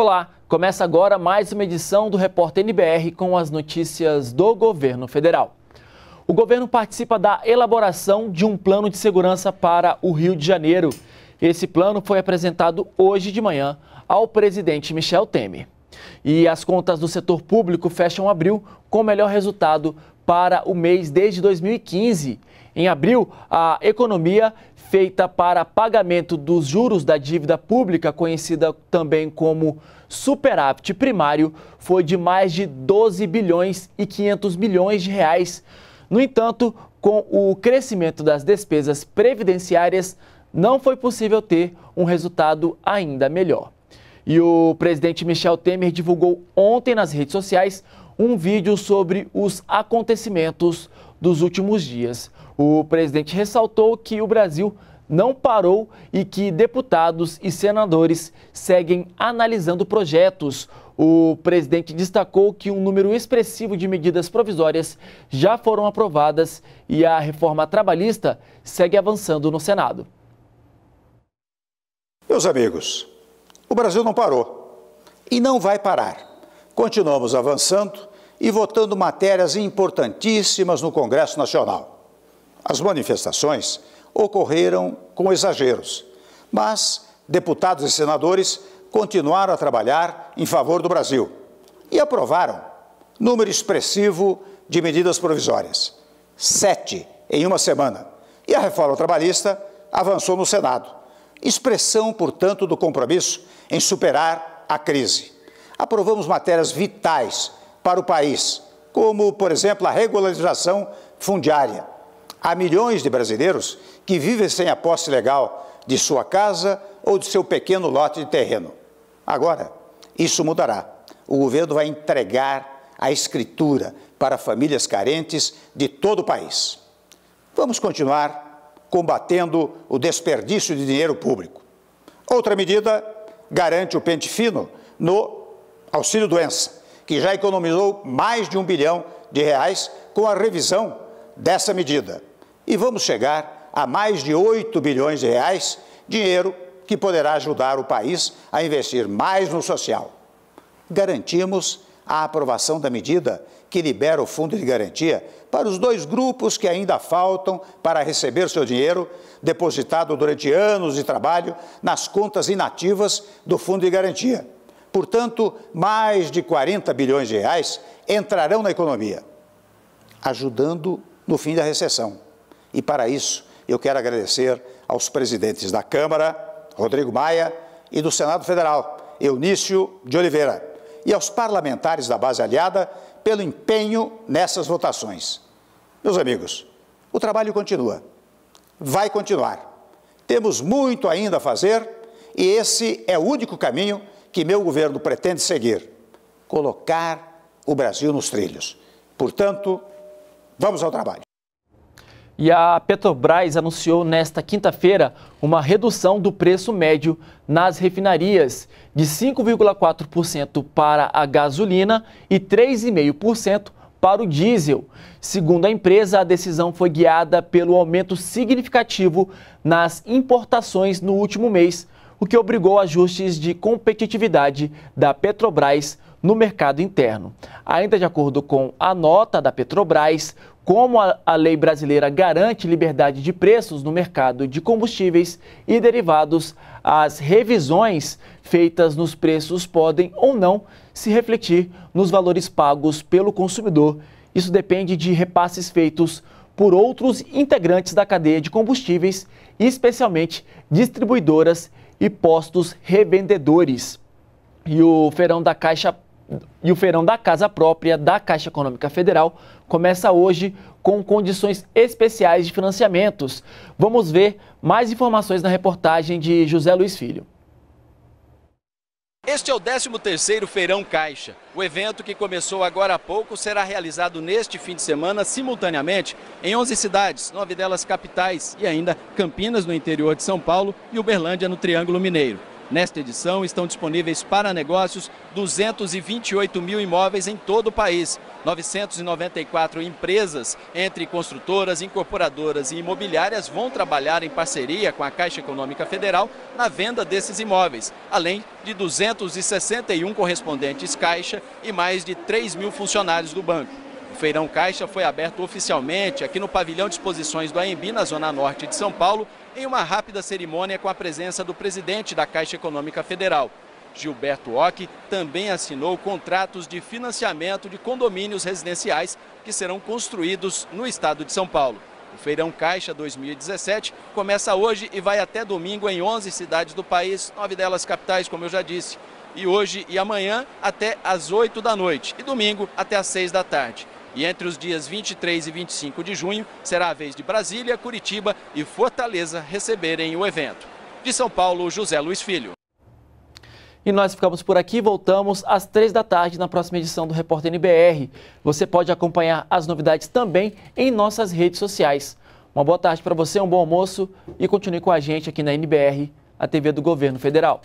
Olá, começa agora mais uma edição do Repórter NBR com as notícias do governo federal. O governo participa da elaboração de um plano de segurança para o Rio de Janeiro. Esse plano foi apresentado hoje de manhã ao presidente Michel Temer. E as contas do setor público fecham abril com o melhor resultado para o mês desde 2015 em abril, a economia feita para pagamento dos juros da dívida pública, conhecida também como superávit primário, foi de mais de 12 bilhões e 500 milhões de reais. No entanto, com o crescimento das despesas previdenciárias, não foi possível ter um resultado ainda melhor. E o presidente Michel Temer divulgou ontem nas redes sociais um vídeo sobre os acontecimentos dos últimos dias. O presidente ressaltou que o Brasil não parou e que deputados e senadores seguem analisando projetos. O presidente destacou que um número expressivo de medidas provisórias já foram aprovadas e a reforma trabalhista segue avançando no Senado. Meus amigos, o Brasil não parou e não vai parar. Continuamos avançando e votando matérias importantíssimas no Congresso Nacional. As manifestações ocorreram com exageros, mas deputados e senadores continuaram a trabalhar em favor do Brasil e aprovaram número expressivo de medidas provisórias, sete em uma semana. E a reforma trabalhista avançou no Senado, expressão, portanto, do compromisso em superar a crise. Aprovamos matérias vitais para o país, como, por exemplo, a regularização fundiária Há milhões de brasileiros que vivem sem a posse legal de sua casa ou de seu pequeno lote de terreno. Agora, isso mudará. O governo vai entregar a escritura para famílias carentes de todo o país. Vamos continuar combatendo o desperdício de dinheiro público. Outra medida garante o pente fino no auxílio doença, que já economizou mais de um bilhão de reais com a revisão dessa medida e vamos chegar a mais de 8 bilhões de reais, dinheiro que poderá ajudar o país a investir mais no social. Garantimos a aprovação da medida que libera o fundo de garantia para os dois grupos que ainda faltam para receber seu dinheiro, depositado durante anos de trabalho nas contas inativas do fundo de garantia. Portanto, mais de 40 bilhões de reais entrarão na economia, ajudando no fim da recessão. E para isso, eu quero agradecer aos presidentes da Câmara, Rodrigo Maia, e do Senado Federal, Eunício de Oliveira, e aos parlamentares da base aliada pelo empenho nessas votações. Meus amigos, o trabalho continua. Vai continuar. Temos muito ainda a fazer e esse é o único caminho que meu governo pretende seguir: colocar o Brasil nos trilhos. Portanto, vamos ao trabalho e a Petrobras anunciou nesta quinta-feira uma redução do preço médio nas refinarias de 5,4% para a gasolina e 3,5% para o diesel. Segundo a empresa, a decisão foi guiada pelo aumento significativo nas importações no último mês, o que obrigou ajustes de competitividade da Petrobras no mercado interno. Ainda de acordo com a nota da Petrobras, como a, lei brasileira garante liberdade de preços no mercado de combustíveis e derivados, as revisões feitas nos preços podem ou não se refletir nos valores pagos pelo consumidor. Isso depende de repasses feitos por outros integrantes da cadeia de combustíveis, especialmente distribuidoras e postos revendedores. E o ferão da Caixa e o feirão da Casa Própria da Caixa Econômica Federal começa hoje com condições especiais de financiamentos. Vamos ver mais informações na reportagem de José Luiz Filho. Este é o 13º Feirão Caixa. O evento que começou agora há pouco será realizado neste fim de semana simultaneamente em 11 cidades, nove delas capitais e ainda Campinas no interior de São Paulo e Uberlândia no Triângulo Mineiro. Nesta edição estão disponíveis para negócios 228 mil imóveis em todo o país. 994 empresas, entre construtoras, incorporadoras e imobiliárias, vão trabalhar em parceria com a Caixa Econômica Federal na venda desses imóveis, além de 261 correspondentes Caixa e mais de 3 mil funcionários do banco. Feirão Caixa foi aberto oficialmente aqui no pavilhão de exposições do AEMBI, na zona norte de São Paulo, em uma rápida cerimônia com a presença do presidente da Caixa Econômica Federal. Gilberto Ock também assinou contratos de financiamento de condomínios residenciais que serão construídos no estado de São Paulo. O Feirão Caixa 2017 começa hoje e vai até domingo em 11 cidades do país, nove delas capitais, como eu já disse. E hoje e amanhã até às 8 da noite e domingo até às 6 da tarde. E entre os dias 23 e 25 de junho, será a vez de Brasília, Curitiba e Fortaleza receberem o evento. De São Paulo, José Luiz Filho. E nós ficamos por aqui, voltamos às três da tarde na próxima edição do Repórter NBR. Você pode acompanhar as novidades também em nossas redes sociais. Uma boa tarde para você, um bom almoço e continue com a gente aqui na NBR, a TV do Governo Federal.